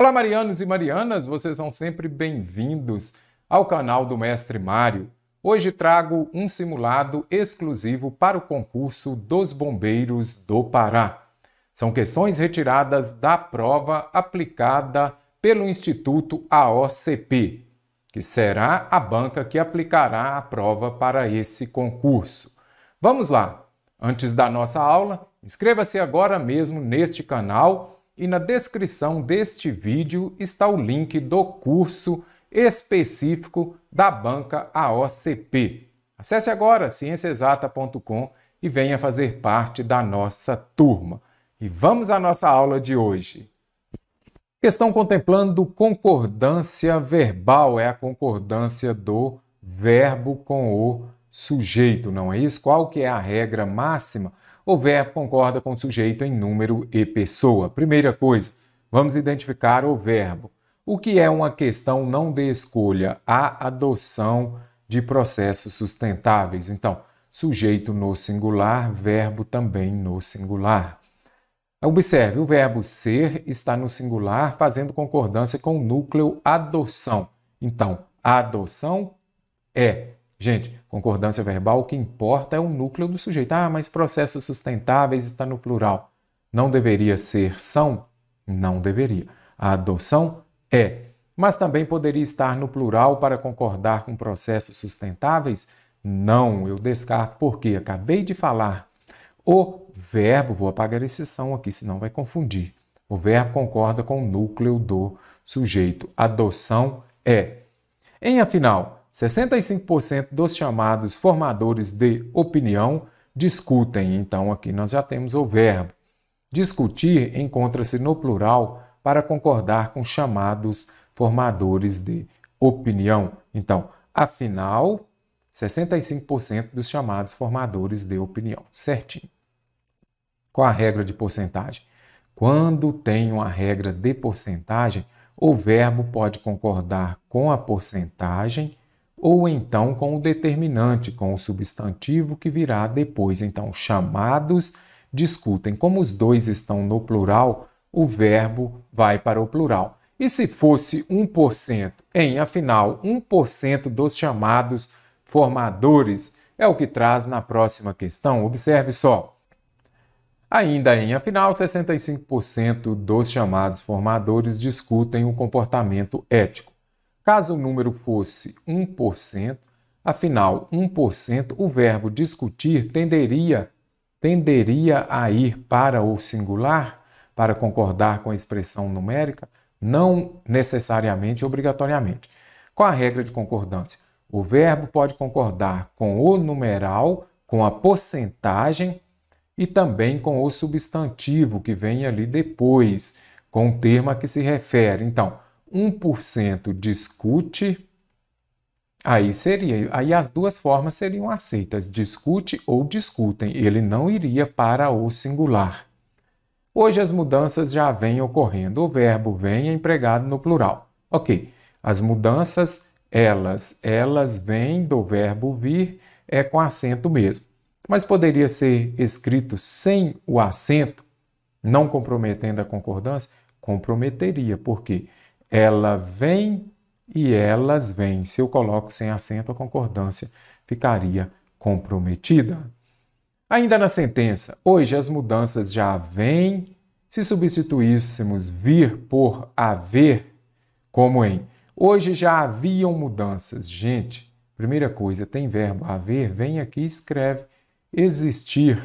Olá, Marianos e Marianas, vocês são sempre bem-vindos ao canal do Mestre Mário. Hoje trago um simulado exclusivo para o concurso dos Bombeiros do Pará. São questões retiradas da prova aplicada pelo Instituto AOCP, que será a banca que aplicará a prova para esse concurso. Vamos lá! Antes da nossa aula, inscreva-se agora mesmo neste canal e na descrição deste vídeo está o link do curso específico da banca AOCP. Acesse agora ciênciaexata.com e venha fazer parte da nossa turma. E vamos à nossa aula de hoje. Questão contemplando concordância verbal, é a concordância do verbo com o sujeito, não é isso? Qual que é a regra máxima o verbo concorda com o sujeito em número e pessoa. Primeira coisa, vamos identificar o verbo. O que é uma questão não de escolha? A adoção de processos sustentáveis. Então, sujeito no singular, verbo também no singular. Observe, o verbo ser está no singular, fazendo concordância com o núcleo adoção. Então, a adoção é Gente, concordância verbal, o que importa é o núcleo do sujeito. Ah, mas processos sustentáveis está no plural. Não deveria ser são? Não deveria. A adoção é. Mas também poderia estar no plural para concordar com processos sustentáveis? Não, eu descarto porque acabei de falar. O verbo, vou apagar esse são aqui, senão vai confundir. O verbo concorda com o núcleo do sujeito. Adoção é. Em afinal, 65% dos chamados formadores de opinião discutem. Então, aqui nós já temos o verbo. Discutir encontra-se no plural para concordar com chamados formadores de opinião. Então, afinal, 65% dos chamados formadores de opinião. Certinho. Qual a regra de porcentagem? Quando tem uma regra de porcentagem, o verbo pode concordar com a porcentagem ou então com o determinante, com o substantivo que virá depois. Então, chamados discutem. Como os dois estão no plural, o verbo vai para o plural. E se fosse 1%? Em, afinal, 1% dos chamados formadores é o que traz na próxima questão. Observe só. Ainda em, afinal, 65% dos chamados formadores discutem o comportamento ético. Caso o número fosse 1%, afinal, 1%, o verbo discutir tenderia, tenderia a ir para o singular, para concordar com a expressão numérica? Não necessariamente, obrigatoriamente. Qual a regra de concordância? O verbo pode concordar com o numeral, com a porcentagem e também com o substantivo que vem ali depois, com o termo a que se refere. Então, 1% discute, aí seria, aí as duas formas seriam aceitas, discute ou discutem, ele não iria para o singular. Hoje as mudanças já vêm ocorrendo, o verbo vem é empregado no plural. OK. As mudanças elas, elas vêm do verbo vir é com acento mesmo. Mas poderia ser escrito sem o acento, não comprometendo a concordância? Comprometeria, porque quê? Ela vem e elas vêm. Se eu coloco sem acento, a concordância ficaria comprometida. Ainda na sentença, hoje as mudanças já vêm. Se substituíssemos vir por haver, como em hoje já haviam mudanças. Gente, primeira coisa, tem verbo haver, vem aqui e escreve existir.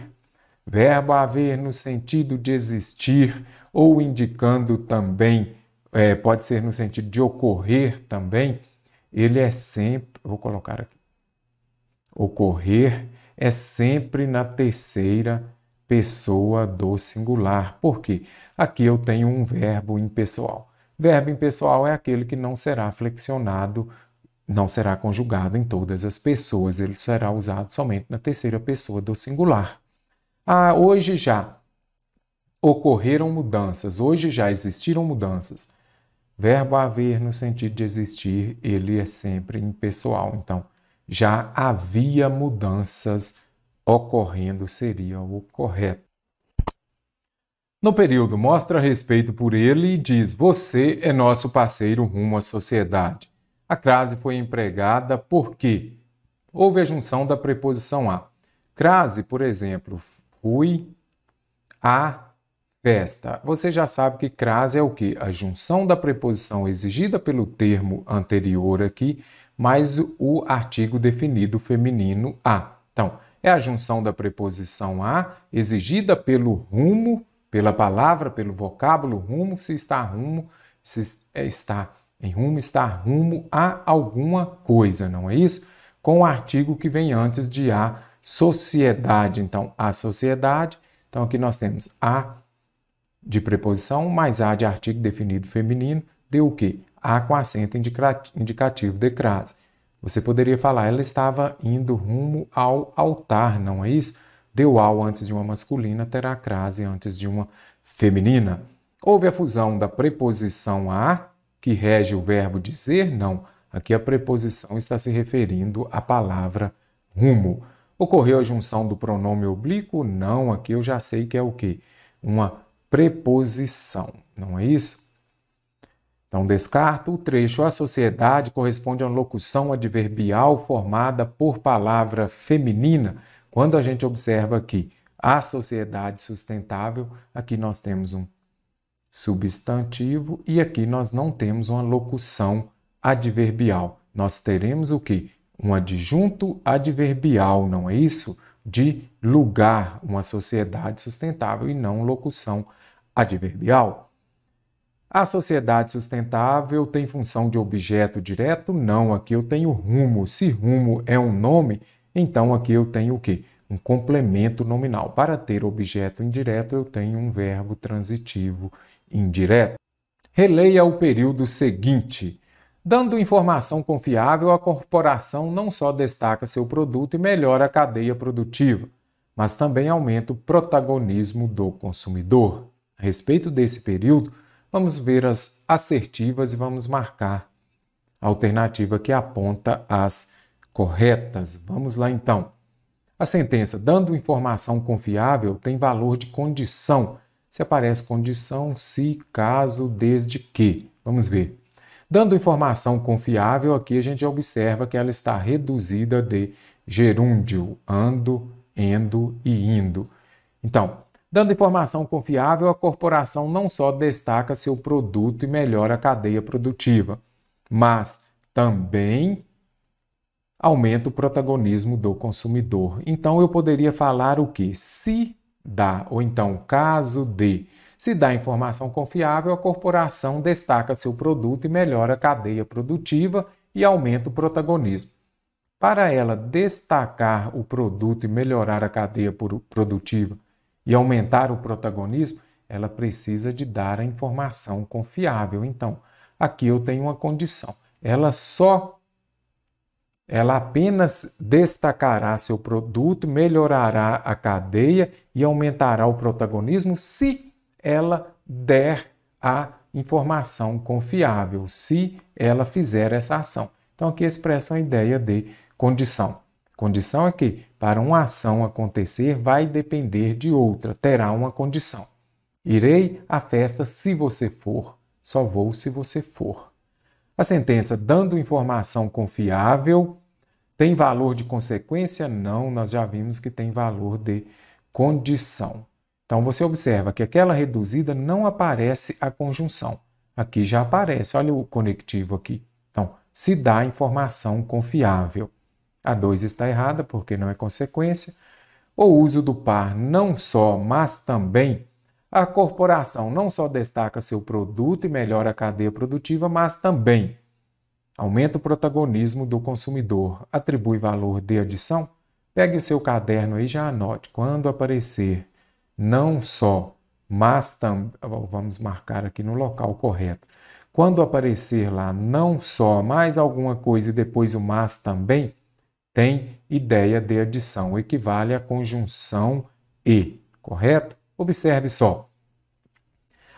Verbo haver no sentido de existir ou indicando também é, pode ser no sentido de ocorrer também, ele é sempre, vou colocar aqui, ocorrer é sempre na terceira pessoa do singular. Por quê? Aqui eu tenho um verbo impessoal. Verbo impessoal é aquele que não será flexionado, não será conjugado em todas as pessoas, ele será usado somente na terceira pessoa do singular. Ah, hoje já ocorreram mudanças, hoje já existiram mudanças. Verbo haver no sentido de existir, ele é sempre impessoal. Então, já havia mudanças ocorrendo, seria o correto. No período, mostra respeito por ele e diz: Você é nosso parceiro rumo à sociedade. A crase foi empregada porque houve a junção da preposição a. Crase, por exemplo, fui a festa. Você já sabe que crase é o que? A junção da preposição exigida pelo termo anterior aqui, mais o artigo definido feminino a. Então, é a junção da preposição a exigida pelo rumo, pela palavra, pelo vocábulo rumo, se está rumo, se é, está em rumo, está rumo a alguma coisa, não é isso? Com o artigo que vem antes de a sociedade. Então, a sociedade. Então, aqui nós temos a de preposição, mais A de artigo definido feminino, deu o quê? A com acento indicativo de crase. Você poderia falar, ela estava indo rumo ao altar, não é isso? Deu ao antes de uma masculina, terá crase antes de uma feminina. Houve a fusão da preposição a, que rege o verbo dizer, não. Aqui a preposição está se referindo à palavra rumo. Ocorreu a junção do pronome oblíquo? Não, aqui eu já sei que é o quê? Uma preposição, não é isso? Então, descarta o trecho. A sociedade corresponde a uma locução adverbial formada por palavra feminina. Quando a gente observa aqui a sociedade sustentável, aqui nós temos um substantivo e aqui nós não temos uma locução adverbial. Nós teremos o que? Um adjunto adverbial, não é isso? De lugar, uma sociedade sustentável e não locução adverbial adverbial? A sociedade sustentável tem função de objeto direto? Não, aqui eu tenho rumo. Se rumo é um nome, então aqui eu tenho o quê? Um complemento nominal. Para ter objeto indireto, eu tenho um verbo transitivo indireto. Releia o período seguinte. Dando informação confiável, a corporação não só destaca seu produto e melhora a cadeia produtiva, mas também aumenta o protagonismo do consumidor a respeito desse período, vamos ver as assertivas e vamos marcar a alternativa que aponta as corretas. Vamos lá então. A sentença dando informação confiável tem valor de condição. Se aparece condição, se, caso, desde que. Vamos ver. Dando informação confiável, aqui a gente observa que ela está reduzida de gerúndio, ando, endo e indo. Então, Dando informação confiável, a corporação não só destaca seu produto e melhora a cadeia produtiva, mas também aumenta o protagonismo do consumidor. Então eu poderia falar o que? Se dá, ou então caso de. Se dá informação confiável, a corporação destaca seu produto e melhora a cadeia produtiva e aumenta o protagonismo. Para ela destacar o produto e melhorar a cadeia produtiva e aumentar o protagonismo, ela precisa de dar a informação confiável. Então, aqui eu tenho uma condição. Ela só ela apenas destacará seu produto, melhorará a cadeia e aumentará o protagonismo se ela der a informação confiável, se ela fizer essa ação. Então aqui expressa a ideia de condição. Condição é que para uma ação acontecer vai depender de outra, terá uma condição. Irei à festa se você for, só vou se você for. A sentença dando informação confiável tem valor de consequência? Não, nós já vimos que tem valor de condição. Então você observa que aquela reduzida não aparece a conjunção. Aqui já aparece, olha o conectivo aqui. Então, se dá informação confiável. A 2 está errada porque não é consequência. O uso do par não só, mas também a corporação não só destaca seu produto e melhora a cadeia produtiva, mas também aumenta o protagonismo do consumidor, atribui valor de adição. Pegue o seu caderno e já anote quando aparecer não só, mas também vamos marcar aqui no local correto. Quando aparecer lá não só mais alguma coisa e depois o mas também, tem ideia de adição, equivale à conjunção e, correto? Observe só.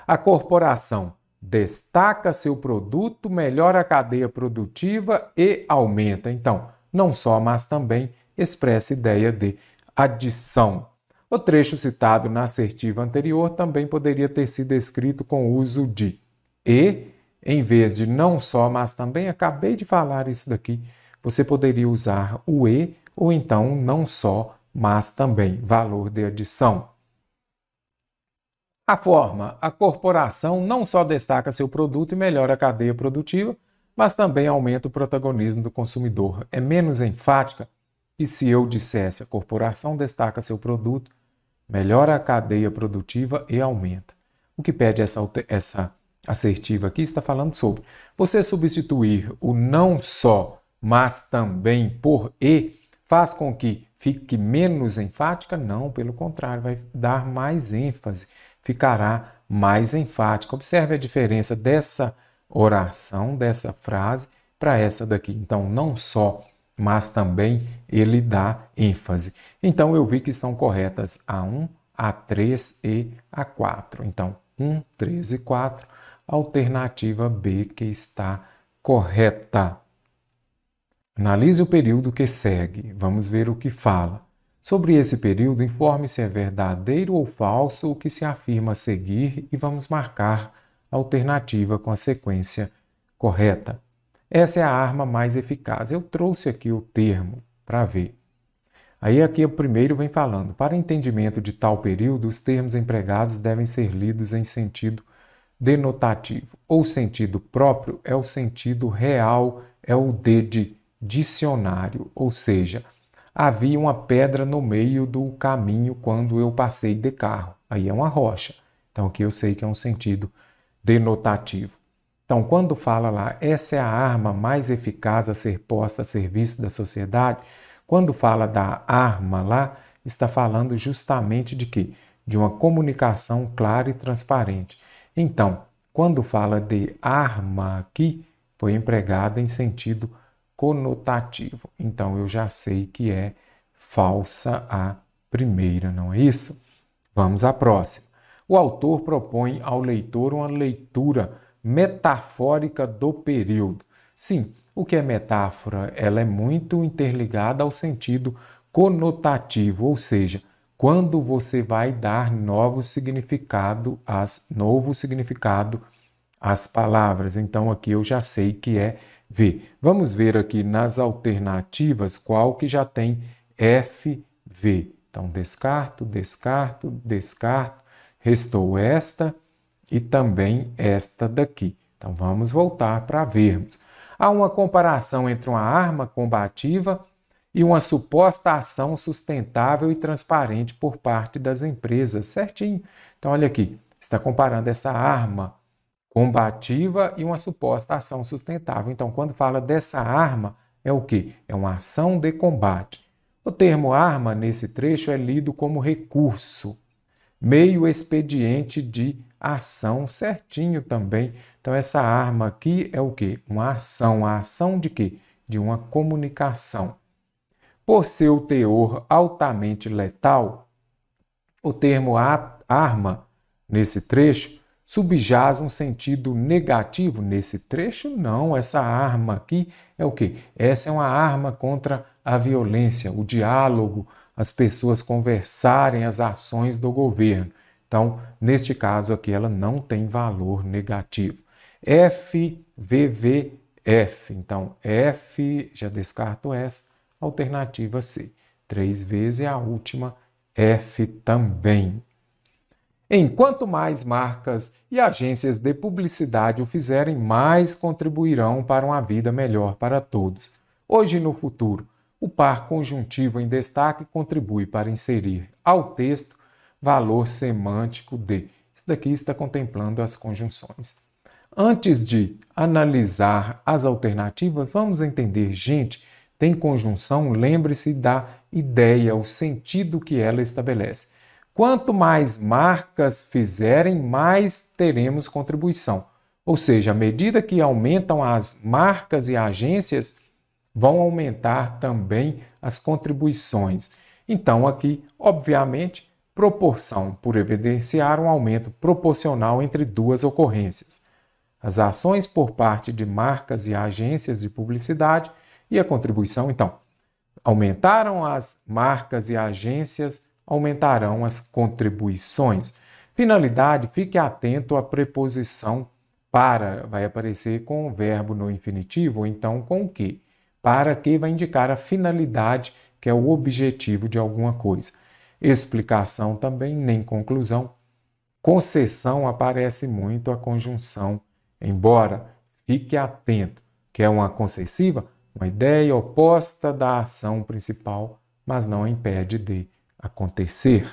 A corporação destaca seu produto, melhora a cadeia produtiva e aumenta. Então, não só, mas também expressa ideia de adição. O trecho citado na assertiva anterior também poderia ter sido escrito com o uso de e, em vez de não só, mas também. Acabei de falar isso daqui você poderia usar o e ou então não só, mas também valor de adição. A forma, a corporação não só destaca seu produto e melhora a cadeia produtiva, mas também aumenta o protagonismo do consumidor. É menos enfática e se eu dissesse a corporação destaca seu produto, melhora a cadeia produtiva e aumenta. O que pede essa, essa assertiva aqui está falando sobre você substituir o não só mas também por e, faz com que fique menos enfática? Não, pelo contrário, vai dar mais ênfase, ficará mais enfática. Observe a diferença dessa oração, dessa frase, para essa daqui. Então, não só, mas também ele dá ênfase. Então, eu vi que estão corretas a 1, a 3 e a 4. Então, 1, 3 e 4, alternativa B que está correta. Analise o período que segue. Vamos ver o que fala. Sobre esse período, informe se é verdadeiro ou falso o que se afirma a seguir e vamos marcar a alternativa com a sequência correta. Essa é a arma mais eficaz. Eu trouxe aqui o termo para ver. Aí aqui o primeiro vem falando, para entendimento de tal período, os termos empregados devem ser lidos em sentido denotativo. Ou sentido próprio é o sentido real, é o D de dicionário, ou seja, havia uma pedra no meio do caminho quando eu passei de carro. Aí é uma rocha. Então aqui eu sei que é um sentido denotativo. Então, quando fala lá, essa é a arma mais eficaz a ser posta a serviço da sociedade, quando fala da arma lá, está falando justamente de quê? De uma comunicação clara e transparente. Então, quando fala de arma aqui, foi empregada em sentido conotativo. Então eu já sei que é falsa a primeira, não é isso? Vamos à próxima. O autor propõe ao leitor uma leitura metafórica do período. Sim, o que é metáfora? Ela é muito interligada ao sentido conotativo, ou seja, quando você vai dar novo significado às novo significado às palavras. Então aqui eu já sei que é V. Vamos ver aqui nas alternativas qual que já tem FV. Então, descarto, descarto, descarto. Restou esta e também esta daqui. Então, vamos voltar para vermos. Há uma comparação entre uma arma combativa e uma suposta ação sustentável e transparente por parte das empresas. Certinho. Então, olha aqui, está comparando essa arma combativa e uma suposta ação sustentável. Então, quando fala dessa arma, é o que? É uma ação de combate. O termo arma nesse trecho é lido como recurso, meio expediente de ação, certinho também. Então, essa arma aqui é o que? Uma ação. A ação de quê? De uma comunicação. Por seu teor altamente letal, o termo arma nesse trecho Subjaz um sentido negativo nesse trecho? Não, essa arma aqui é o quê? Essa é uma arma contra a violência, o diálogo, as pessoas conversarem as ações do governo. Então, neste caso aqui, ela não tem valor negativo. FVVF. Então, F, já descarto essa, alternativa C. Três vezes a última F também. Enquanto mais marcas e agências de publicidade o fizerem, mais contribuirão para uma vida melhor para todos. Hoje e no futuro, o par conjuntivo em destaque contribui para inserir ao texto valor semântico de. Isso daqui está contemplando as conjunções. Antes de analisar as alternativas, vamos entender, gente, tem conjunção, lembre-se da ideia, o sentido que ela estabelece. Quanto mais marcas fizerem, mais teremos contribuição. Ou seja, à medida que aumentam as marcas e agências, vão aumentar também as contribuições. Então, aqui, obviamente, proporção por evidenciar um aumento proporcional entre duas ocorrências: as ações por parte de marcas e agências de publicidade e a contribuição. Então, aumentaram as marcas e agências aumentarão as contribuições. Finalidade, fique atento à preposição para, vai aparecer com o verbo no infinitivo, ou então com o que. Para que vai indicar a finalidade, que é o objetivo de alguma coisa. Explicação também, nem conclusão. Concessão aparece muito a conjunção, embora fique atento, que é uma concessiva, uma ideia oposta da ação principal, mas não impede de acontecer.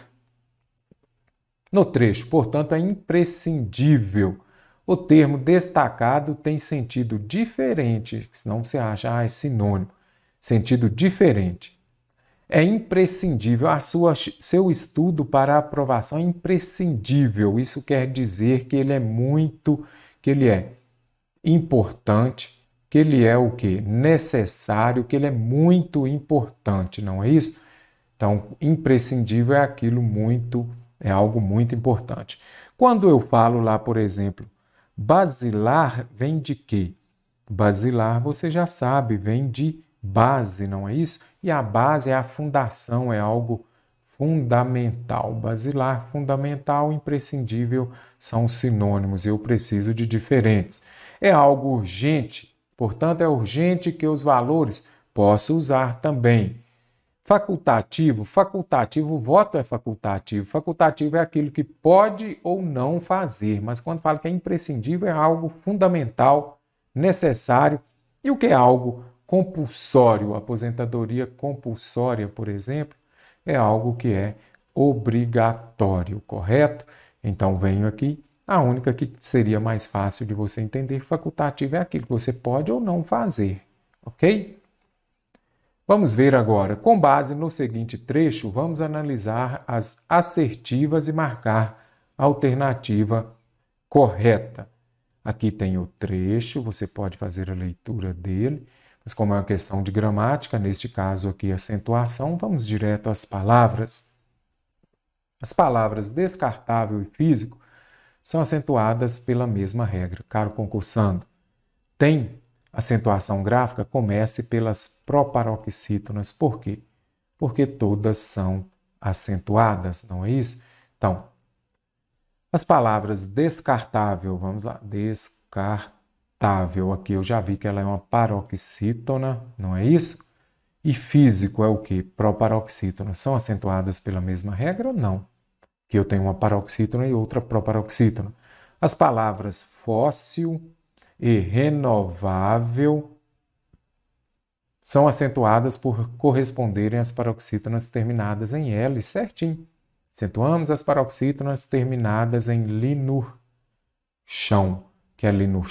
No trecho, portanto, é imprescindível. O termo destacado tem sentido diferente, senão você acha, ah, é sinônimo. Sentido diferente. É imprescindível, a sua, seu estudo para aprovação é imprescindível. Isso quer dizer que ele é muito, que ele é importante, que ele é o que? Necessário, que ele é muito importante, não é isso? Então, imprescindível é aquilo muito, é algo muito importante. Quando eu falo lá, por exemplo, basilar vem de quê? Basilar, você já sabe, vem de base, não é isso? E a base é a fundação, é algo fundamental. Basilar, fundamental, imprescindível são sinônimos, eu preciso de diferentes. É algo urgente, portanto, é urgente que os valores possa usar também Facultativo, facultativo, o voto é facultativo. Facultativo é aquilo que pode ou não fazer, mas quando fala que é imprescindível, é algo fundamental, necessário. E o que é algo compulsório? Aposentadoria compulsória, por exemplo, é algo que é obrigatório, correto? Então venho aqui. A única que seria mais fácil de você entender facultativo é aquilo que você pode ou não fazer, ok? Vamos ver agora, com base no seguinte trecho, vamos analisar as assertivas e marcar a alternativa correta. Aqui tem o trecho, você pode fazer a leitura dele, mas como é uma questão de gramática, neste caso aqui acentuação, vamos direto às palavras. As palavras descartável e físico são acentuadas pela mesma regra. Caro concursando, tem acentuação gráfica, comece pelas proparoxítonas. Por quê? Porque todas são acentuadas, não é isso? Então, as palavras descartável, vamos lá, descartável. Aqui eu já vi que ela é uma paroxítona, não é isso? E físico é o que? Proparoxítona. São acentuadas pela mesma regra? Não. Que eu tenho uma paroxítona e outra proparoxítona. As palavras fóssil, e renovável são acentuadas por corresponderem às paroxítonas terminadas em L, certinho. Acentuamos as paroxítonas terminadas em linur, chão, que é linur,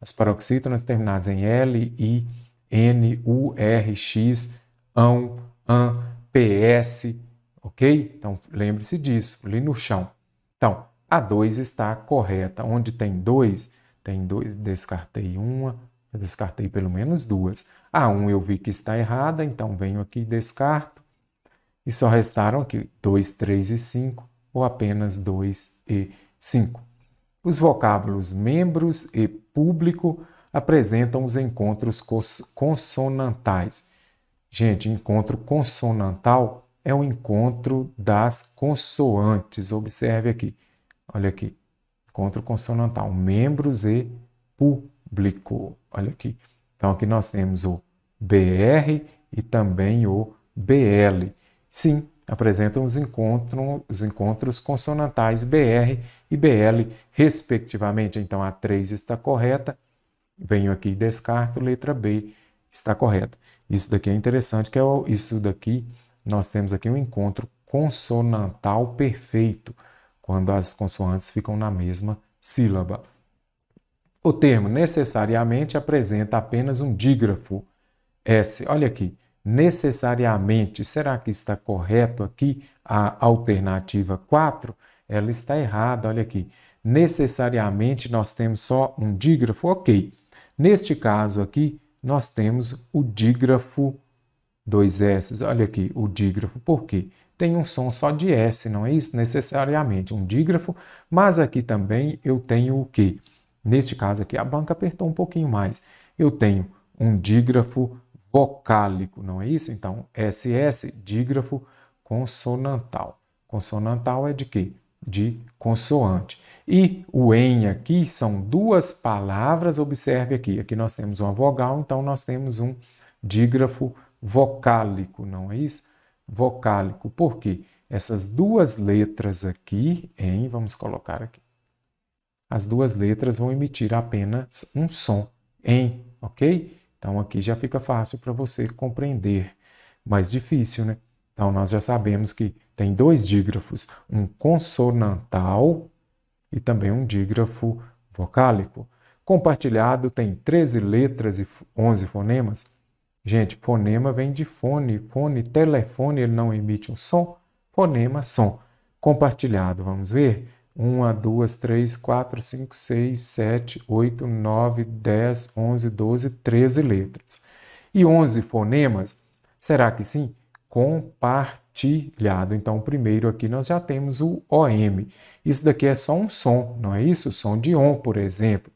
As paroxítonas terminadas em L, I, N, U, R, X, ão, an, PS, ok? Então, lembre-se disso, linur, chão. Então, a 2 está correta. Onde tem 2, tem dois, descartei uma, descartei pelo menos duas. A ah, um eu vi que está errada, então venho aqui e descarto. E só restaram aqui 2, 3 e 5, ou apenas 2 e 5. Os vocábulos membros e público apresentam os encontros consonantais. Gente, encontro consonantal é o encontro das consoantes. Observe aqui. Olha aqui contra consonantal, membros e público. Olha aqui. Então aqui nós temos o BR e também o BL. Sim, apresentam os encontros, os encontros consonantais BR e BL, respectivamente. Então, a 3 está correta, venho aqui e descarto, letra B está correta. Isso daqui é interessante, que é isso daqui, nós temos aqui um encontro consonantal perfeito quando as consoantes ficam na mesma sílaba. O termo necessariamente apresenta apenas um dígrafo S. Olha aqui, necessariamente, será que está correto aqui a alternativa 4? Ela está errada, olha aqui. Necessariamente nós temos só um dígrafo, ok. Neste caso aqui, nós temos o dígrafo 2S. Olha aqui, o dígrafo, por quê? tem um som só de S, não é isso necessariamente, um dígrafo, mas aqui também eu tenho o quê? Neste caso aqui, a banca apertou um pouquinho mais. Eu tenho um dígrafo vocálico, não é isso? Então, SS, dígrafo consonantal. Consonantal é de quê? De consoante. E o n aqui são duas palavras, observe aqui. Aqui nós temos uma vogal, então nós temos um dígrafo vocálico, não é isso? vocálico. Por quê? Essas duas letras aqui, em vamos colocar aqui. As duas letras vão emitir apenas um som, em, ok? Então aqui já fica fácil para você compreender. Mais difícil, né? Então nós já sabemos que tem dois dígrafos, um consonantal e também um dígrafo vocálico. Compartilhado tem 13 letras e 11 fonemas. Gente, fonema vem de fone, fone, telefone, ele não emite um som. Fonema, som. Compartilhado, vamos ver? 1, 2, 3, 4, 5, 6, 7, 8, 9, 10, 11, 12, 13 letras. E 11 fonemas? Será que sim? Compartilhado. Então, primeiro aqui nós já temos o OM. Isso daqui é só um som, não é isso? som de ON, por exemplo.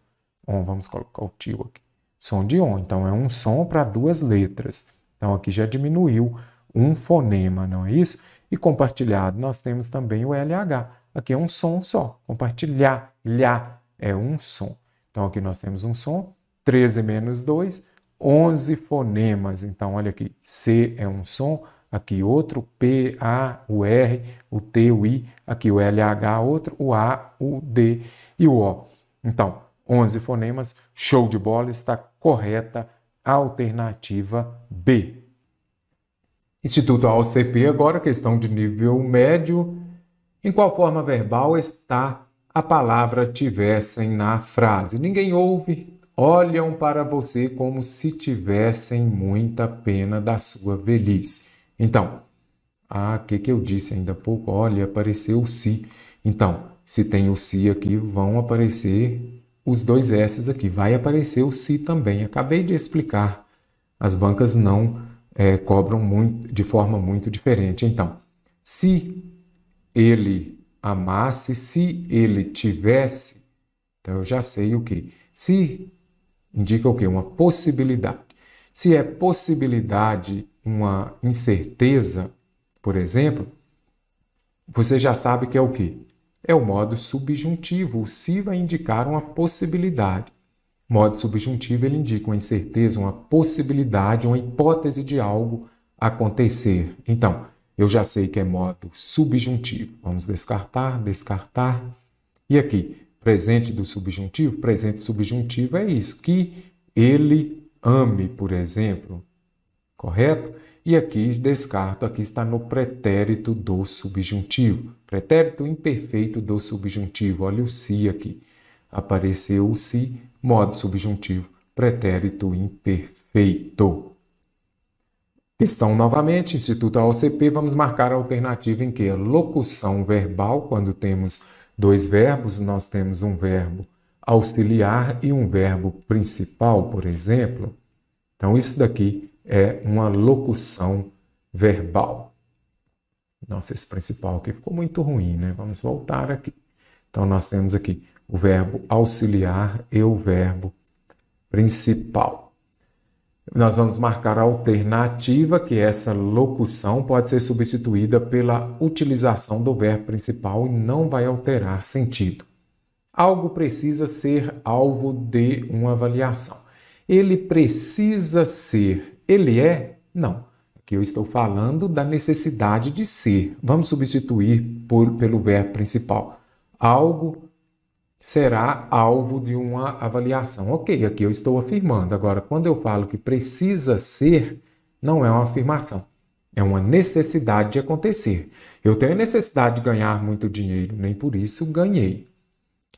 ON, vamos colocar o tio aqui som de on. Então é um som para duas letras. Então aqui já diminuiu um fonema, não é isso? E compartilhado nós temos também o LH. Aqui é um som só. Compartilhar, lhar é um som. Então aqui nós temos um som, 13 menos 2, 11 fonemas. Então olha aqui, C é um som, aqui outro, P, A, o R, o T, o I, aqui o LH, outro, o A, o D e o O. Então, 11 fonemas, show de bola, está correta alternativa B. Instituto AOCP, agora questão de nível médio. Em qual forma verbal está a palavra tivessem na frase? Ninguém ouve, olham para você como se tivessem muita pena da sua velhice. Então, ah, o que, que eu disse ainda há pouco? Olha, apareceu o Si. Então, se tem o si aqui, vão aparecer os dois S's aqui. Vai aparecer o se também. Acabei de explicar. As bancas não é, cobram muito, de forma muito diferente. Então, se ele amasse, se ele tivesse, então eu já sei o que. Se indica o que? Uma possibilidade. Se é possibilidade, uma incerteza, por exemplo, você já sabe que é o que? é o modo subjuntivo. O se vai indicar uma possibilidade. modo subjuntivo ele indica uma incerteza, uma possibilidade, uma hipótese de algo acontecer. Então, eu já sei que é modo subjuntivo. Vamos descartar, descartar. E aqui, presente do subjuntivo, presente subjuntivo é isso, que ele ame, por exemplo, correto? E aqui descarto, aqui está no pretérito do subjuntivo. Pretérito imperfeito do subjuntivo. Olha o si aqui. Apareceu o si, modo subjuntivo, pretérito imperfeito. Questão novamente, Instituto AOCP, vamos marcar a alternativa em que a é locução verbal, quando temos dois verbos, nós temos um verbo auxiliar e um verbo principal, por exemplo. Então, isso daqui é uma locução verbal. Nossa, esse principal aqui ficou muito ruim, né? Vamos voltar aqui. Então, nós temos aqui o verbo auxiliar e o verbo principal. Nós vamos marcar a alternativa, que é essa locução pode ser substituída pela utilização do verbo principal e não vai alterar sentido. Algo precisa ser alvo de uma avaliação. Ele precisa ser ele é? Não. Aqui eu estou falando da necessidade de ser. Vamos substituir por, pelo verbo principal. Algo será alvo de uma avaliação. Ok, aqui eu estou afirmando. Agora, quando eu falo que precisa ser, não é uma afirmação. É uma necessidade de acontecer. Eu tenho necessidade de ganhar muito dinheiro, nem por isso ganhei.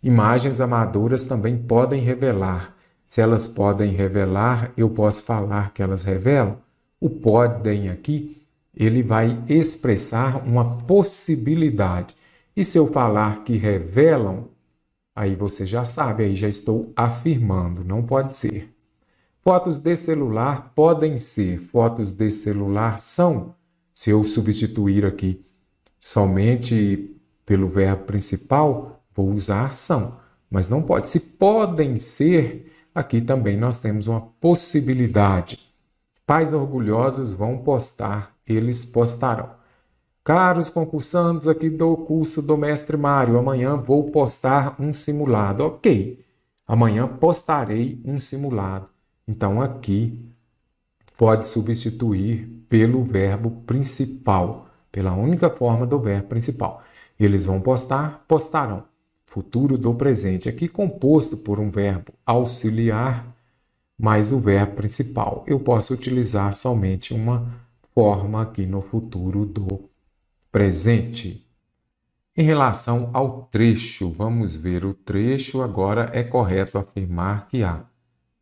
Imagens amadoras também podem revelar se elas podem revelar, eu posso falar que elas revelam. O podem aqui, ele vai expressar uma possibilidade. E se eu falar que revelam, aí você já sabe, aí já estou afirmando, não pode ser. Fotos de celular podem ser, fotos de celular são. Se eu substituir aqui somente pelo verbo principal, vou usar são, mas não pode. Se podem ser, aqui também nós temos uma possibilidade. Pais orgulhosos vão postar, eles postarão. Caros concursandos aqui do curso do Mestre Mário, amanhã vou postar um simulado. Ok, amanhã postarei um simulado. Então aqui pode substituir pelo verbo principal, pela única forma do verbo principal. Eles vão postar, postarão futuro do presente, aqui composto por um verbo auxiliar mais o verbo principal. Eu posso utilizar somente uma forma aqui no futuro do presente. Em relação ao trecho, vamos ver o trecho. Agora é correto afirmar que há,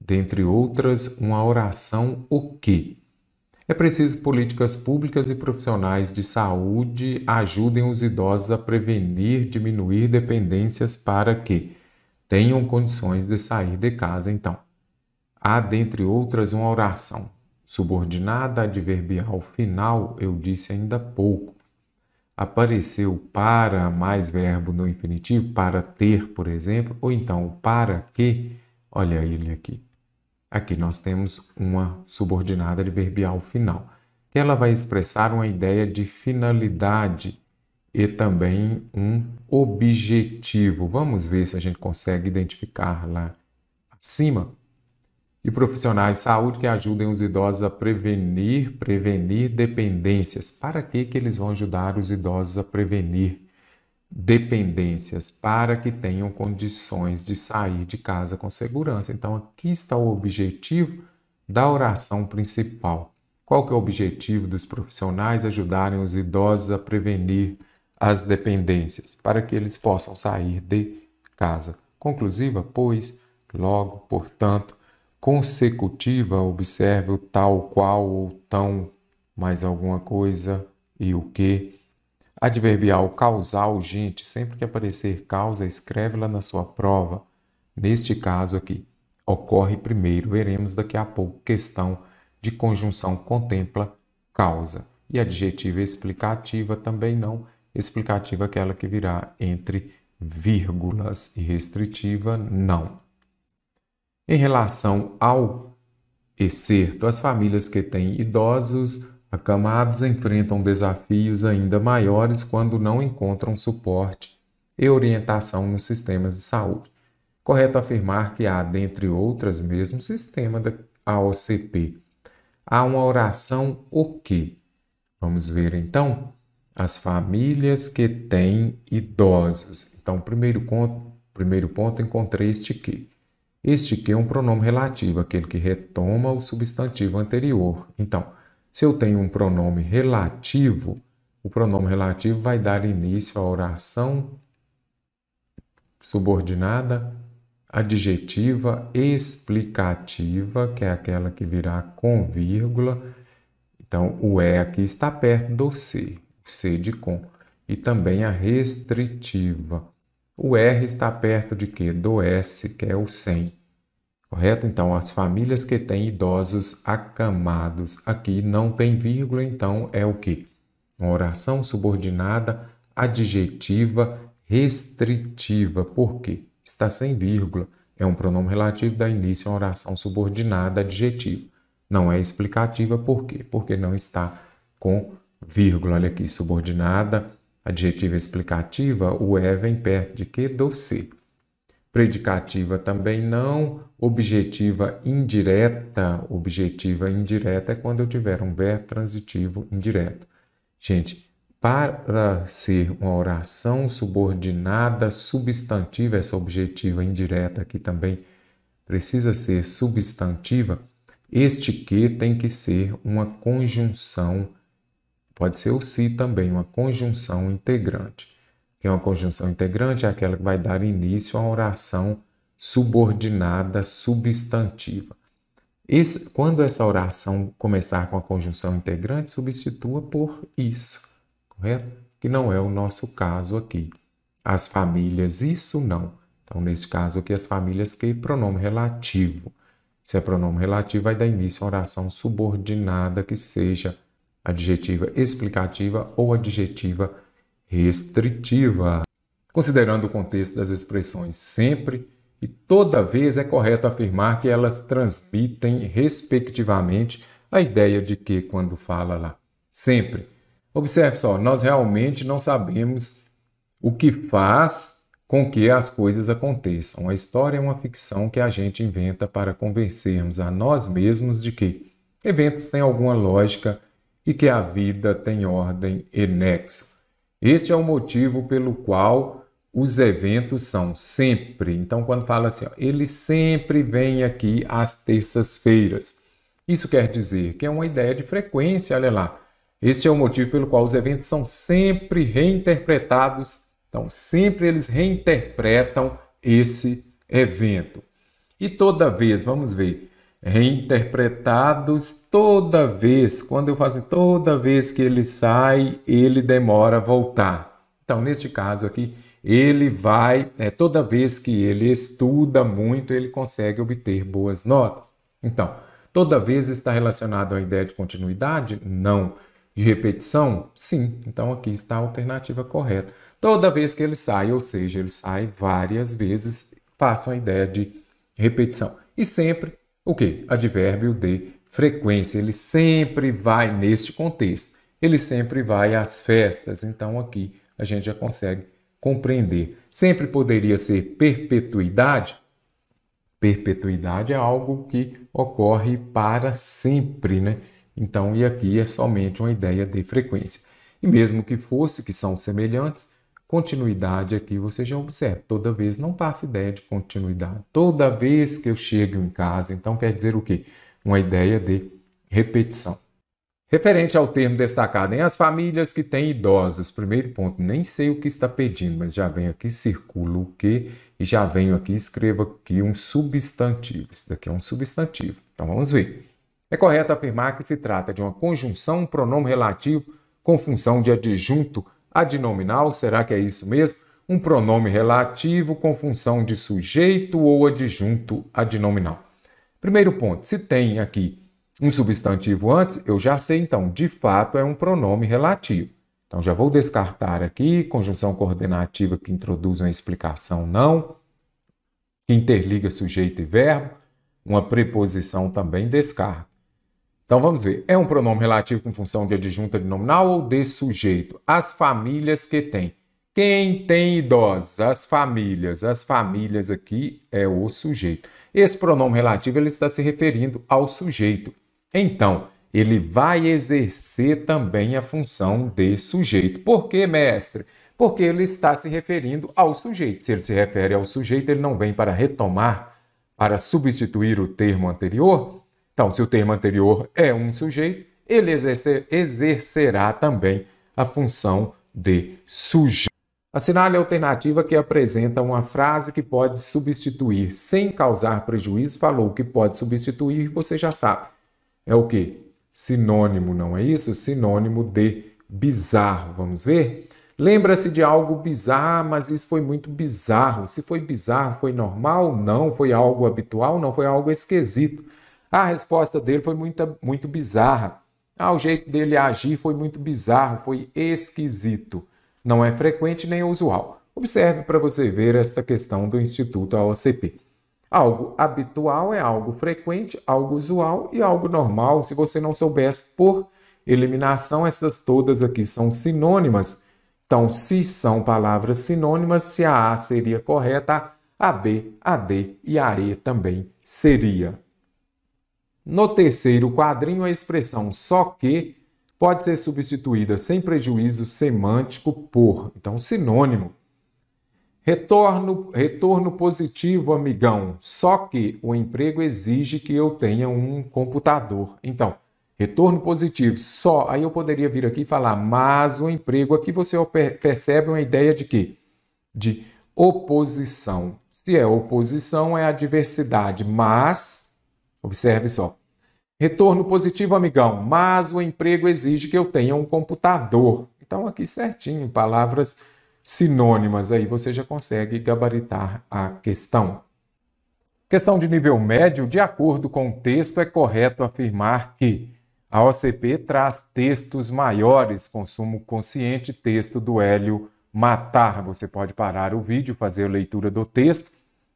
dentre outras, uma oração o que é preciso políticas públicas e profissionais de saúde ajudem os idosos a prevenir, diminuir dependências para que tenham condições de sair de casa, então. Há, dentre outras, uma oração subordinada adverbial final, eu disse ainda pouco. Apareceu para mais verbo no infinitivo, para ter, por exemplo, ou então para que, olha ele aqui. Aqui nós temos uma subordinada adverbial final, que ela vai expressar uma ideia de finalidade e também um objetivo. Vamos ver se a gente consegue identificar lá acima. E profissionais de saúde que ajudem os idosos a prevenir, prevenir dependências. Para que, que eles vão ajudar os idosos a prevenir? dependências para que tenham condições de sair de casa com segurança. Então aqui está o objetivo da oração principal. Qual que é o objetivo dos profissionais ajudarem os idosos a prevenir as dependências para que eles possam sair de casa? Conclusiva, pois, logo, portanto, consecutiva, observe o tal qual ou tão mais alguma coisa e o que Adverbial causal, gente, sempre que aparecer causa, escreve la na sua prova. Neste caso aqui, ocorre primeiro, veremos daqui a pouco, questão de conjunção contempla causa. E adjetiva explicativa também não, explicativa é aquela que virá entre vírgulas e restritiva não. Em relação ao excerto, as famílias que têm idosos Acamados enfrentam desafios ainda maiores quando não encontram suporte e orientação nos sistemas de saúde. Correto afirmar que há, dentre outras, mesmo sistema da AOCP. Há uma oração o quê? Vamos ver então as famílias que têm idosos. Então, primeiro ponto, primeiro ponto encontrei este que. Este que é um pronome relativo, aquele que retoma o substantivo anterior. Então, se eu tenho um pronome relativo, o pronome relativo vai dar início à oração subordinada, adjetiva explicativa, que é aquela que virá com vírgula. Então, o é aqui está perto do C, o C de com, e também a restritiva. O R está perto de quê? Do S, que é o sem. Correto? Então, as famílias que têm idosos acamados aqui não tem vírgula, então é o que? Uma oração subordinada adjetiva restritiva. Por quê? Está sem vírgula. É um pronome relativo, dá início a uma oração subordinada adjetiva. Não é explicativa, por quê? Porque não está com vírgula. Olha aqui, subordinada, adjetiva explicativa, o E vem perto de quê? Do C predicativa também não, objetiva indireta, objetiva indireta é quando eu tiver um verbo transitivo indireto. Gente, para ser uma oração subordinada substantiva, essa objetiva indireta aqui também precisa ser substantiva, este que tem que ser uma conjunção, pode ser o se si também, uma conjunção integrante que é uma conjunção integrante, é aquela que vai dar início a uma oração subordinada substantiva. Esse, quando essa oração começar com a conjunção integrante, substitua por isso, correto? Que não é o nosso caso aqui. As famílias, isso não. Então, neste caso aqui, as famílias que pronome relativo. Se é pronome relativo, vai dar início a oração subordinada que seja adjetiva explicativa ou adjetiva restritiva. Considerando o contexto das expressões sempre e toda vez, é correto afirmar que elas transmitem, respectivamente, a ideia de que, quando fala lá, sempre. Observe só, nós realmente não sabemos o que faz com que as coisas aconteçam. A história é uma ficção que a gente inventa para convencermos a nós mesmos de que eventos têm alguma lógica e que a vida tem ordem e nexo. Este é o motivo pelo qual os eventos são sempre. Então, quando fala assim, ó, ele sempre vem aqui às terças-feiras. Isso quer dizer que é uma ideia de frequência, olha lá. Este é o motivo pelo qual os eventos são sempre reinterpretados. Então, sempre eles reinterpretam esse evento. E toda vez, vamos ver, reinterpretados toda vez, quando eu falo assim, toda vez que ele sai, ele demora a voltar. Então, neste caso aqui, ele vai, é, toda vez que ele estuda muito, ele consegue obter boas notas. Então, toda vez está relacionado à ideia de continuidade? Não. De repetição? Sim. Então, aqui está a alternativa correta. Toda vez que ele sai, ou seja, ele sai várias vezes, passam a ideia de repetição. E sempre o que? Advérbio de frequência. Ele sempre vai neste contexto. Ele sempre vai às festas. Então aqui a gente já consegue compreender. Sempre poderia ser perpetuidade. Perpetuidade é algo que ocorre para sempre, né? Então, e aqui é somente uma ideia de frequência. E mesmo que fosse, que são semelhantes, Continuidade aqui você já observa, toda vez não passa ideia de continuidade. Toda vez que eu chego em casa, então quer dizer o quê? Uma ideia de repetição. Referente ao termo destacado em as famílias que têm idosos, primeiro ponto, nem sei o que está pedindo, mas já venho aqui, circulo o que e já venho aqui escrevo aqui um substantivo. Isso daqui é um substantivo. Então vamos ver. É correto afirmar que se trata de uma conjunção, um pronome relativo com função de adjunto Adnominal, será que é isso mesmo? Um pronome relativo com função de sujeito ou adjunto adnominal. Primeiro ponto, se tem aqui um substantivo antes, eu já sei então, de fato é um pronome relativo. Então já vou descartar aqui conjunção coordenativa que introduz uma explicação não, que interliga sujeito e verbo, uma preposição também descarta. Então vamos ver. É um pronome relativo com função de adjunta de nominal ou de sujeito? As famílias que têm. Quem tem idosos? As famílias. As famílias aqui é o sujeito. Esse pronome relativo ele está se referindo ao sujeito. Então, ele vai exercer também a função de sujeito. Por quê, mestre? Porque ele está se referindo ao sujeito. Se ele se refere ao sujeito, ele não vem para retomar, para substituir o termo anterior, então, se o termo anterior é um sujeito, ele exercer, exercerá também a função de sujeito. Assinale a alternativa que apresenta uma frase que pode substituir sem causar prejuízo. Falou que pode substituir, você já sabe. É o que? Sinônimo, não é isso? Sinônimo de bizarro. Vamos ver? Lembra-se de algo bizarro, mas isso foi muito bizarro. Se foi bizarro, foi normal? Não. Foi algo habitual? Não. Foi algo esquisito. A resposta dele foi muito, muito bizarra. Ah, o jeito dele agir foi muito bizarro, foi esquisito. Não é frequente nem usual. Observe para você ver esta questão do Instituto AOCP. Algo habitual é algo frequente, algo usual e algo normal. Se você não soubesse por eliminação, essas todas aqui são sinônimas. Então, se são palavras sinônimas, se a A seria correta, a B, a D e a E também seria no terceiro quadrinho, a expressão só que pode ser substituída sem prejuízo semântico por, então sinônimo. Retorno, retorno positivo, amigão, só que o emprego exige que eu tenha um computador. Então, retorno positivo, só. Aí eu poderia vir aqui e falar, mas o emprego. Aqui você percebe uma ideia de quê? De oposição. Se é oposição, é adversidade, mas Observe só. Retorno positivo, amigão, mas o emprego exige que eu tenha um computador. Então, aqui certinho, palavras sinônimas aí, você já consegue gabaritar a questão. Questão de nível médio, de acordo com o texto, é correto afirmar que a OCP traz textos maiores, consumo consciente, texto do Hélio Matar. Você pode parar o vídeo, fazer a leitura do texto,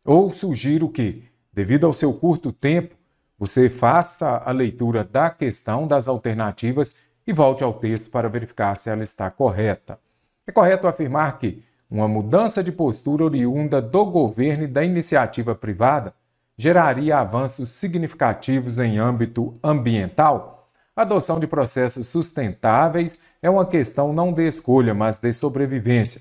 ou sugiro que, devido ao seu curto tempo, você faça a leitura da questão, das alternativas e volte ao texto para verificar se ela está correta. É correto afirmar que uma mudança de postura oriunda do governo e da iniciativa privada geraria avanços significativos em âmbito ambiental? A adoção de processos sustentáveis é uma questão não de escolha, mas de sobrevivência.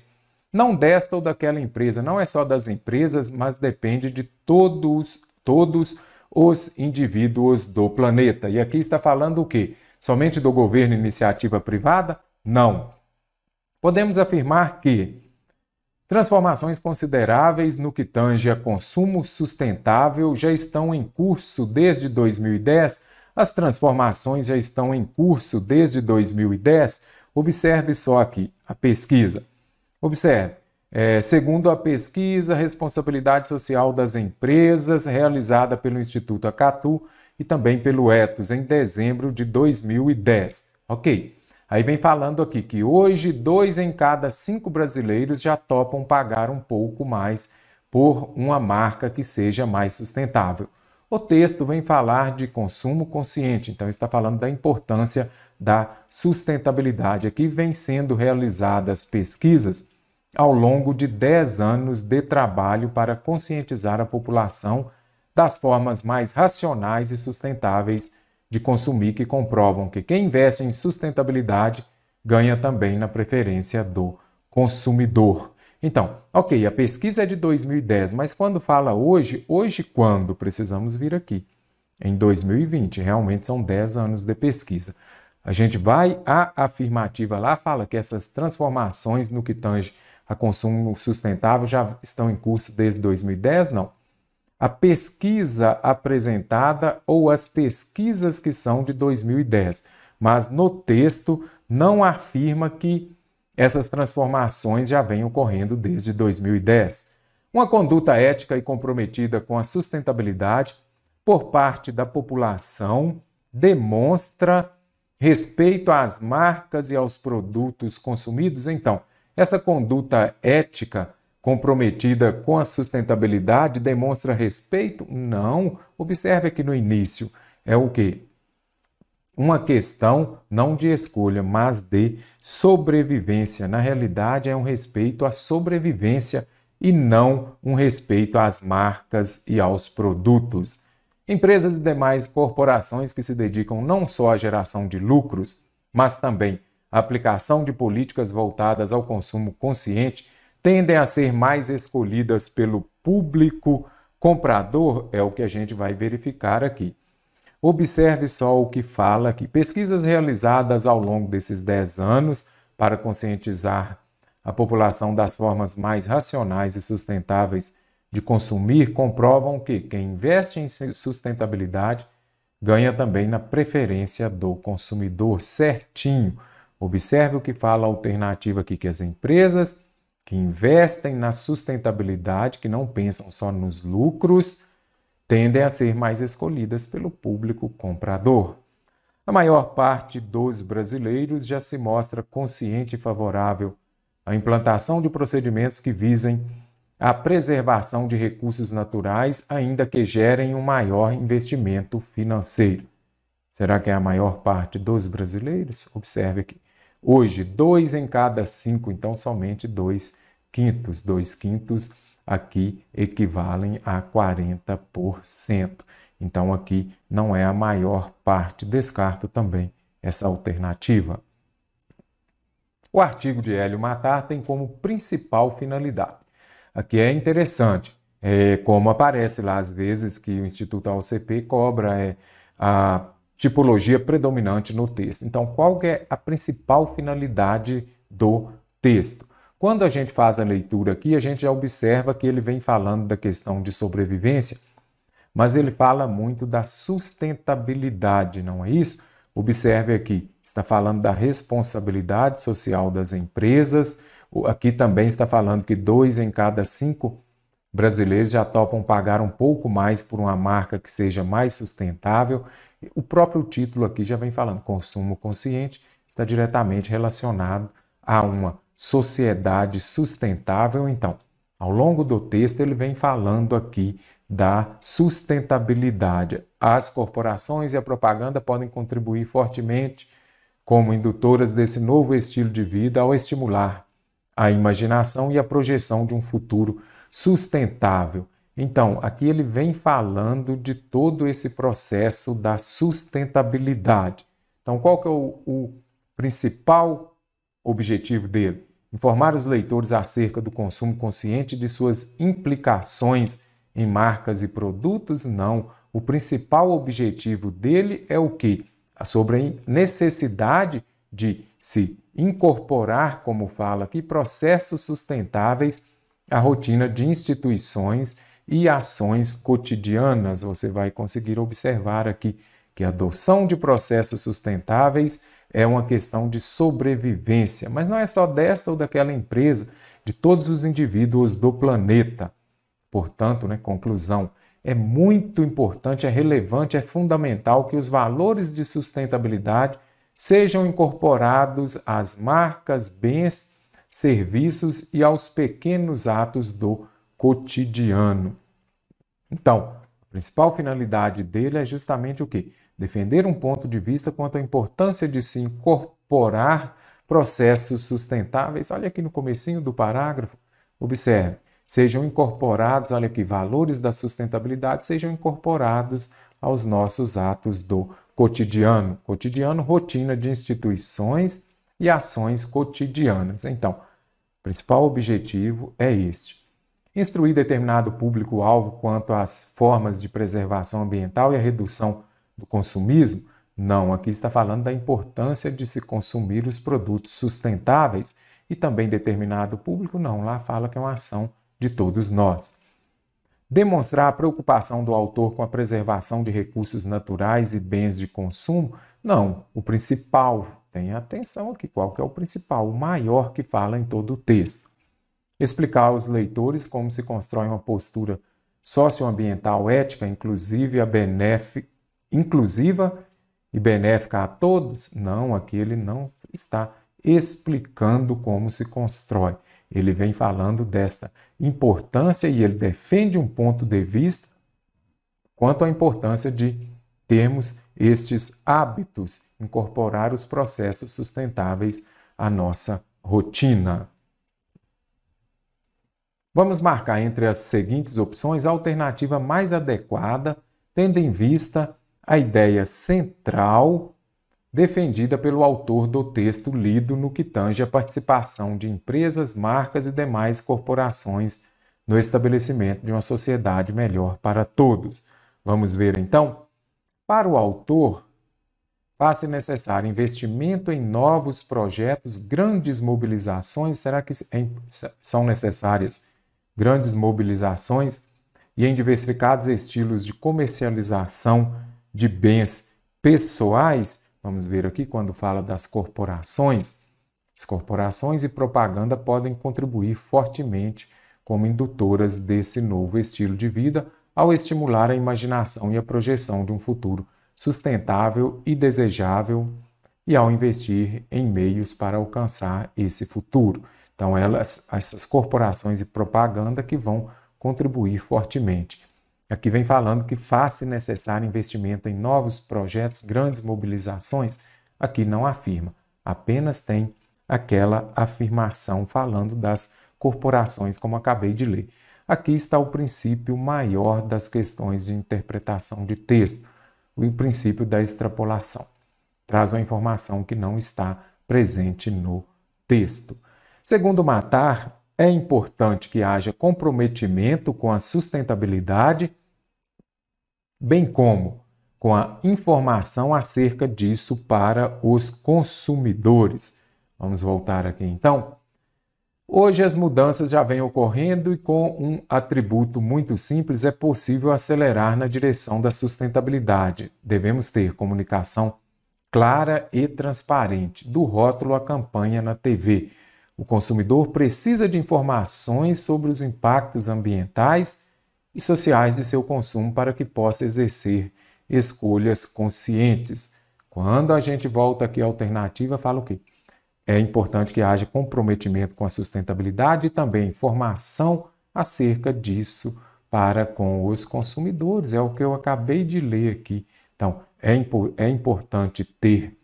Não desta ou daquela empresa, não é só das empresas, mas depende de todos, todos os indivíduos do planeta. E aqui está falando o quê? Somente do governo e iniciativa privada? Não. Podemos afirmar que transformações consideráveis no que tange a consumo sustentável já estão em curso desde 2010. As transformações já estão em curso desde 2010. Observe só aqui a pesquisa. Observe. É, segundo a pesquisa Responsabilidade Social das Empresas, realizada pelo Instituto Acatu e também pelo Etos, em dezembro de 2010. Ok. Aí vem falando aqui que hoje dois em cada cinco brasileiros já topam pagar um pouco mais por uma marca que seja mais sustentável. O texto vem falar de consumo consciente, então está falando da importância da sustentabilidade. Aqui vem sendo realizadas pesquisas ao longo de 10 anos de trabalho para conscientizar a população das formas mais racionais e sustentáveis de consumir que comprovam que quem investe em sustentabilidade ganha também na preferência do consumidor. Então, ok, a pesquisa é de 2010, mas quando fala hoje, hoje quando? Precisamos vir aqui. Em 2020, realmente são 10 anos de pesquisa. A gente vai à afirmativa lá, fala que essas transformações no que tange a consumo sustentável já estão em curso desde 2010? Não. A pesquisa apresentada ou as pesquisas que são de 2010, mas no texto não afirma que essas transformações já vêm ocorrendo desde 2010. Uma conduta ética e comprometida com a sustentabilidade por parte da população demonstra respeito às marcas e aos produtos consumidos? Então, essa conduta ética comprometida com a sustentabilidade demonstra respeito? Não. Observe aqui no início, é o que? Uma questão não de escolha, mas de sobrevivência. Na realidade, é um respeito à sobrevivência e não um respeito às marcas e aos produtos. Empresas e demais corporações que se dedicam não só à geração de lucros, mas também a aplicação de políticas voltadas ao consumo consciente tendem a ser mais escolhidas pelo público comprador, é o que a gente vai verificar aqui. Observe só o que fala aqui. Pesquisas realizadas ao longo desses 10 anos para conscientizar a população das formas mais racionais e sustentáveis de consumir comprovam que quem investe em sustentabilidade ganha também na preferência do consumidor certinho. Observe o que fala a alternativa aqui, que as empresas que investem na sustentabilidade, que não pensam só nos lucros, tendem a ser mais escolhidas pelo público comprador. A maior parte dos brasileiros já se mostra consciente e favorável à implantação de procedimentos que visem a preservação de recursos naturais, ainda que gerem um maior investimento financeiro. Será que é a maior parte dos brasileiros? Observe aqui. Hoje, dois em cada cinco, então somente dois quintos. Dois quintos aqui equivalem a 40%. Então, aqui não é a maior parte. Descarto também essa alternativa. O artigo de Hélio Matar tem como principal finalidade. Aqui é interessante, é, como aparece lá às vezes que o Instituto AOCP cobra é, a tipologia predominante no texto. Então, qual é a principal finalidade do texto? Quando a gente faz a leitura aqui, a gente já observa que ele vem falando da questão de sobrevivência, mas ele fala muito da sustentabilidade, não é isso? Observe aqui, está falando da responsabilidade social das empresas. Aqui também está falando que dois em cada cinco brasileiros já topam pagar um pouco mais por uma marca que seja mais sustentável. O próprio título aqui já vem falando, consumo consciente está diretamente relacionado a uma sociedade sustentável. Então, ao longo do texto, ele vem falando aqui da sustentabilidade. As corporações e a propaganda podem contribuir fortemente como indutoras desse novo estilo de vida ao estimular a imaginação e a projeção de um futuro sustentável então, aqui ele vem falando de todo esse processo da sustentabilidade. Então, qual que é o, o principal objetivo dele? Informar os leitores acerca do consumo consciente e de suas implicações em marcas e produtos? Não. O principal objetivo dele é o quê? Sobre a necessidade de se incorporar, como fala aqui, processos sustentáveis à rotina de instituições e ações cotidianas. Você vai conseguir observar aqui que a adoção de processos sustentáveis é uma questão de sobrevivência, mas não é só desta ou daquela empresa, de todos os indivíduos do planeta. Portanto, né, conclusão, é muito importante, é relevante, é fundamental que os valores de sustentabilidade sejam incorporados às marcas, bens, serviços e aos pequenos atos do cotidiano. Então, a principal finalidade dele é justamente o quê? Defender um ponto de vista quanto à importância de se incorporar processos sustentáveis. Olha aqui no comecinho do parágrafo, observe. Sejam incorporados, olha aqui, valores da sustentabilidade sejam incorporados aos nossos atos do cotidiano. Cotidiano, rotina de instituições e ações cotidianas. Então, o principal objetivo é este Instruir determinado público-alvo quanto às formas de preservação ambiental e a redução do consumismo? Não, aqui está falando da importância de se consumir os produtos sustentáveis e também determinado público? Não, lá fala que é uma ação de todos nós. Demonstrar a preocupação do autor com a preservação de recursos naturais e bens de consumo? Não, o principal, tenha atenção aqui, qual que é o principal, o maior que fala em todo o texto explicar aos leitores como se constrói uma postura socioambiental ética, inclusive a benéfica, inclusiva e benéfica a todos? Não, aqui ele não está explicando como se constrói. Ele vem falando desta importância e ele defende um ponto de vista quanto à importância de termos estes hábitos, incorporar os processos sustentáveis à nossa rotina. Vamos marcar entre as seguintes opções a alternativa mais adequada, tendo em vista a ideia central defendida pelo autor do texto lido no que tange a participação de empresas, marcas e demais corporações no estabelecimento de uma sociedade melhor para todos. Vamos ver então? Para o autor, faz-se necessário investimento em novos projetos, grandes mobilizações será que são necessárias grandes mobilizações e em diversificados estilos de comercialização de bens pessoais. Vamos ver aqui quando fala das corporações. As corporações e propaganda podem contribuir fortemente como indutoras desse novo estilo de vida ao estimular a imaginação e a projeção de um futuro sustentável e desejável e ao investir em meios para alcançar esse futuro. Então, elas, essas corporações e propaganda que vão contribuir fortemente. Aqui vem falando que faz-se necessário investimento em novos projetos, grandes mobilizações. Aqui não afirma, apenas tem aquela afirmação falando das corporações, como acabei de ler. Aqui está o princípio maior das questões de interpretação de texto, o princípio da extrapolação. Traz uma informação que não está presente no texto. Segundo Matar, é importante que haja comprometimento com a sustentabilidade, bem como com a informação acerca disso para os consumidores. Vamos voltar aqui então. Hoje as mudanças já vêm ocorrendo e com um atributo muito simples é possível acelerar na direção da sustentabilidade. Devemos ter comunicação clara e transparente, do rótulo à campanha na TV, o consumidor precisa de informações sobre os impactos ambientais e sociais de seu consumo para que possa exercer escolhas conscientes. Quando a gente volta aqui à alternativa, fala o quê? É importante que haja comprometimento com a sustentabilidade e também informação acerca disso para com os consumidores. É o que eu acabei de ler aqui. Então, é, impo é importante ter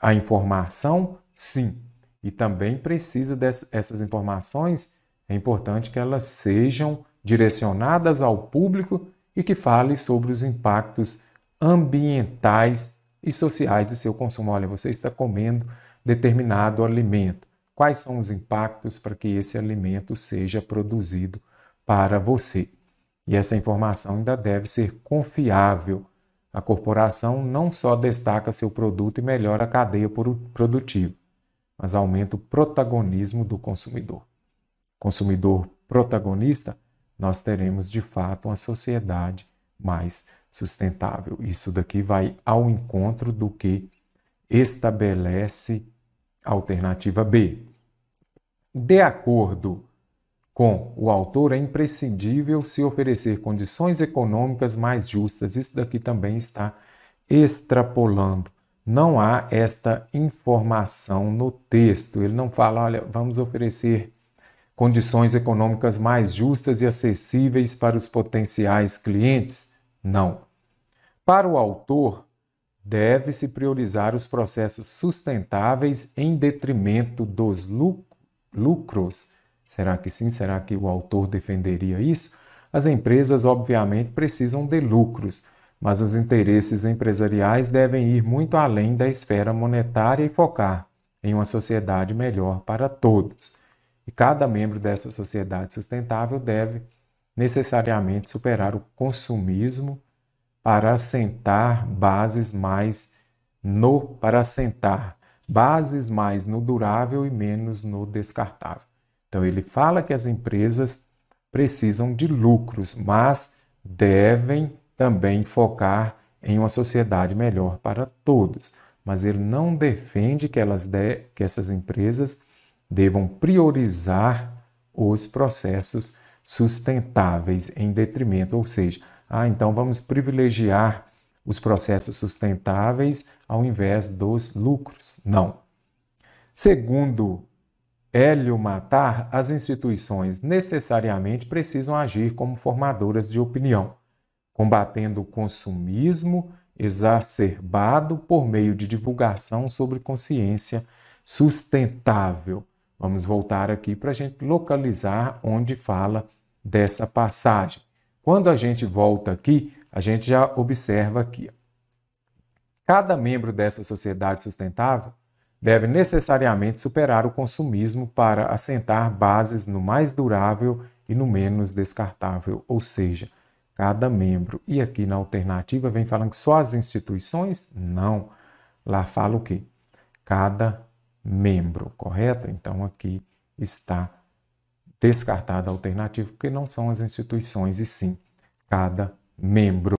a informação, sim, e também precisa dessas informações, é importante que elas sejam direcionadas ao público e que fale sobre os impactos ambientais e sociais de seu consumo. Olha, você está comendo determinado alimento. Quais são os impactos para que esse alimento seja produzido para você? E essa informação ainda deve ser confiável. A corporação não só destaca seu produto e melhora a cadeia produtiva, mas aumenta o protagonismo do consumidor. Consumidor protagonista, nós teremos de fato uma sociedade mais sustentável. Isso daqui vai ao encontro do que estabelece a alternativa B. De acordo com o autor, é imprescindível se oferecer condições econômicas mais justas. Isso daqui também está extrapolando não há esta informação no texto. Ele não fala, olha, vamos oferecer condições econômicas mais justas e acessíveis para os potenciais clientes. Não. Para o autor, deve-se priorizar os processos sustentáveis em detrimento dos lucros. Será que sim? Será que o autor defenderia isso? As empresas, obviamente, precisam de lucros mas os interesses empresariais devem ir muito além da esfera monetária e focar em uma sociedade melhor para todos. E cada membro dessa sociedade sustentável deve necessariamente superar o consumismo para assentar bases mais no para assentar bases mais no durável e menos no descartável. Então ele fala que as empresas precisam de lucros, mas devem também focar em uma sociedade melhor para todos, mas ele não defende que, elas de, que essas empresas devam priorizar os processos sustentáveis em detrimento, ou seja, ah, então vamos privilegiar os processos sustentáveis ao invés dos lucros. Não. Segundo Hélio Matar, as instituições necessariamente precisam agir como formadoras de opinião combatendo o consumismo exacerbado por meio de divulgação sobre consciência sustentável. Vamos voltar aqui para a gente localizar onde fala dessa passagem. Quando a gente volta aqui, a gente já observa aqui. Cada membro dessa sociedade sustentável deve necessariamente superar o consumismo para assentar bases no mais durável e no menos descartável, ou seja, cada membro. E aqui na alternativa vem falando que só as instituições? Não. Lá fala o quê? Cada membro, correto? Então aqui está descartada a alternativa, porque não são as instituições e sim cada membro.